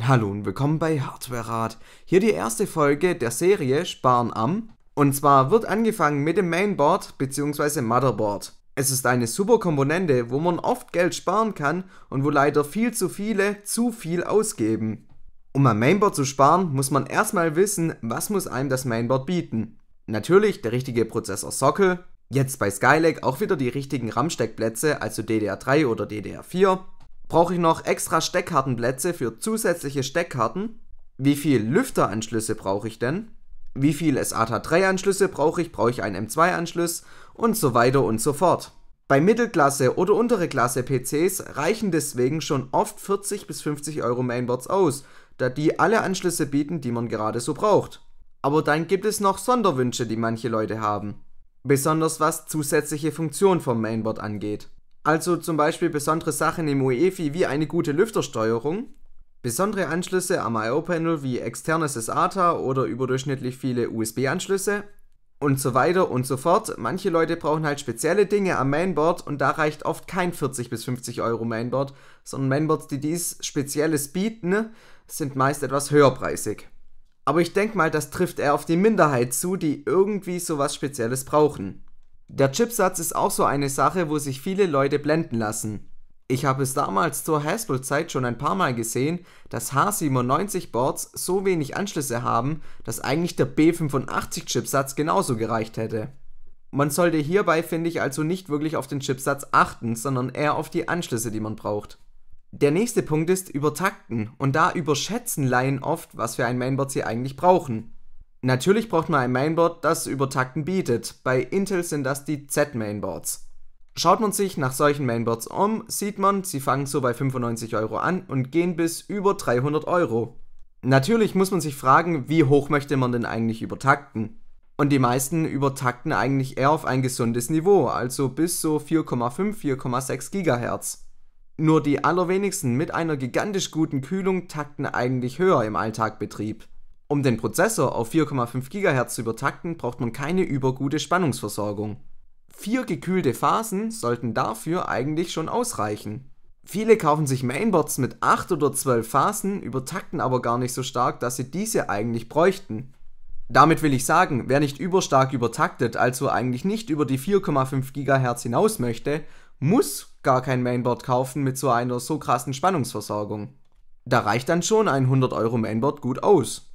Hallo und willkommen bei Hardware Rat. Hier die erste Folge der Serie Sparen am. Und zwar wird angefangen mit dem Mainboard bzw. Motherboard. Es ist eine super Komponente, wo man oft Geld sparen kann und wo leider viel zu viele zu viel ausgeben. Um am Mainboard zu sparen, muss man erstmal wissen, was muss einem das Mainboard bieten. Natürlich der richtige Prozessor Sockel, jetzt bei Skylake auch wieder die richtigen RAM-Steckplätze, also DDR3 oder DDR4, Brauche ich noch extra Steckkartenplätze für zusätzliche Steckkarten? Wie viel Lüfteranschlüsse brauche ich denn? Wie viel SATA-3-Anschlüsse brauche ich? Brauche ich einen M2-Anschluss? Und so weiter und so fort. Bei Mittelklasse oder untere Klasse PCs reichen deswegen schon oft 40 bis 50 Euro Mainboards aus, da die alle Anschlüsse bieten, die man gerade so braucht. Aber dann gibt es noch Sonderwünsche, die manche Leute haben. Besonders was zusätzliche Funktionen vom Mainboard angeht. Also zum Beispiel besondere Sachen im UEFI wie eine gute Lüftersteuerung, besondere Anschlüsse am I.O.-Panel wie externes SATA oder überdurchschnittlich viele USB-Anschlüsse und so weiter und so fort. Manche Leute brauchen halt spezielle Dinge am Mainboard und da reicht oft kein 40 bis 50 Euro Mainboard, sondern Mainboards, die dies Spezielles bieten, sind meist etwas höherpreisig. Aber ich denke mal, das trifft eher auf die Minderheit zu, die irgendwie sowas Spezielles brauchen. Der Chipsatz ist auch so eine Sache, wo sich viele Leute blenden lassen. Ich habe es damals zur Haspel-Zeit schon ein paar Mal gesehen, dass H97-Boards so wenig Anschlüsse haben, dass eigentlich der B85-Chipsatz genauso gereicht hätte. Man sollte hierbei, finde ich, also nicht wirklich auf den Chipsatz achten, sondern eher auf die Anschlüsse, die man braucht. Der nächste Punkt ist Übertakten und da überschätzen Laien oft, was für ein Mainboard sie eigentlich brauchen. Natürlich braucht man ein Mainboard, das Übertakten bietet. Bei Intel sind das die Z-Mainboards. Schaut man sich nach solchen Mainboards um, sieht man, sie fangen so bei 95 Euro an und gehen bis über 300 Euro. Natürlich muss man sich fragen, wie hoch möchte man denn eigentlich übertakten? Und die meisten übertakten eigentlich eher auf ein gesundes Niveau, also bis so 4,5, 4,6 GHz. Nur die allerwenigsten mit einer gigantisch guten Kühlung takten eigentlich höher im Alltagbetrieb. Um den Prozessor auf 4,5 GHz zu übertakten, braucht man keine übergute Spannungsversorgung. Vier gekühlte Phasen sollten dafür eigentlich schon ausreichen. Viele kaufen sich Mainboards mit 8 oder 12 Phasen, übertakten aber gar nicht so stark, dass sie diese eigentlich bräuchten. Damit will ich sagen, wer nicht überstark übertaktet, also eigentlich nicht über die 4,5 GHz hinaus möchte, muss gar kein Mainboard kaufen mit so einer so krassen Spannungsversorgung. Da reicht dann schon ein 100 Euro Mainboard gut aus.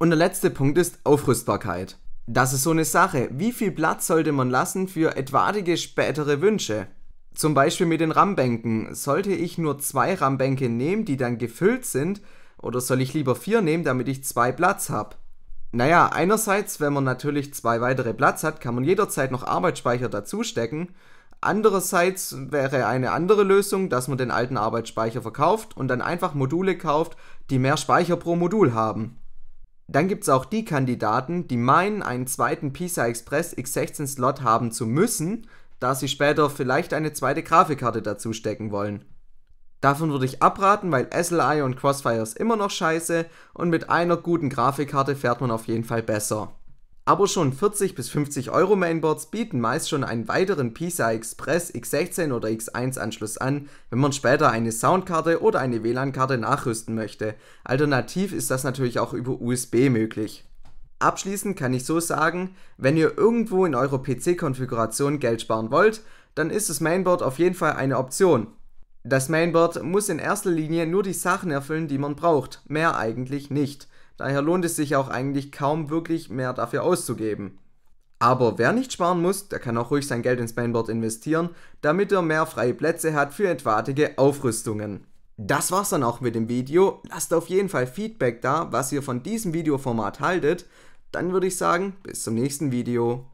Und der letzte Punkt ist Aufrüstbarkeit. Das ist so eine Sache. Wie viel Platz sollte man lassen für etwaige spätere Wünsche? Zum Beispiel mit den RAM-Bänken. Sollte ich nur zwei RAM-Bänke nehmen, die dann gefüllt sind, oder soll ich lieber vier nehmen, damit ich zwei Platz habe? Naja, einerseits, wenn man natürlich zwei weitere Platz hat, kann man jederzeit noch Arbeitsspeicher dazustecken. Andererseits wäre eine andere Lösung, dass man den alten Arbeitsspeicher verkauft und dann einfach Module kauft, die mehr Speicher pro Modul haben. Dann gibt es auch die Kandidaten, die meinen, einen zweiten PISA Express X16-Slot haben zu müssen, da sie später vielleicht eine zweite Grafikkarte dazu stecken wollen. Davon würde ich abraten, weil SLI und Crossfire ist immer noch scheiße und mit einer guten Grafikkarte fährt man auf jeden Fall besser. Aber schon 40 bis 50 Euro Mainboards bieten meist schon einen weiteren PISA Express X16 oder X1 Anschluss an, wenn man später eine Soundkarte oder eine WLAN-Karte nachrüsten möchte. Alternativ ist das natürlich auch über USB möglich. Abschließend kann ich so sagen, wenn ihr irgendwo in eurer PC-Konfiguration Geld sparen wollt, dann ist das Mainboard auf jeden Fall eine Option. Das Mainboard muss in erster Linie nur die Sachen erfüllen, die man braucht, mehr eigentlich nicht. Daher lohnt es sich auch eigentlich kaum wirklich mehr dafür auszugeben. Aber wer nicht sparen muss, der kann auch ruhig sein Geld ins Mainboard investieren, damit er mehr freie Plätze hat für etwaige Aufrüstungen. Das war's dann auch mit dem Video. Lasst auf jeden Fall Feedback da, was ihr von diesem Videoformat haltet. Dann würde ich sagen, bis zum nächsten Video.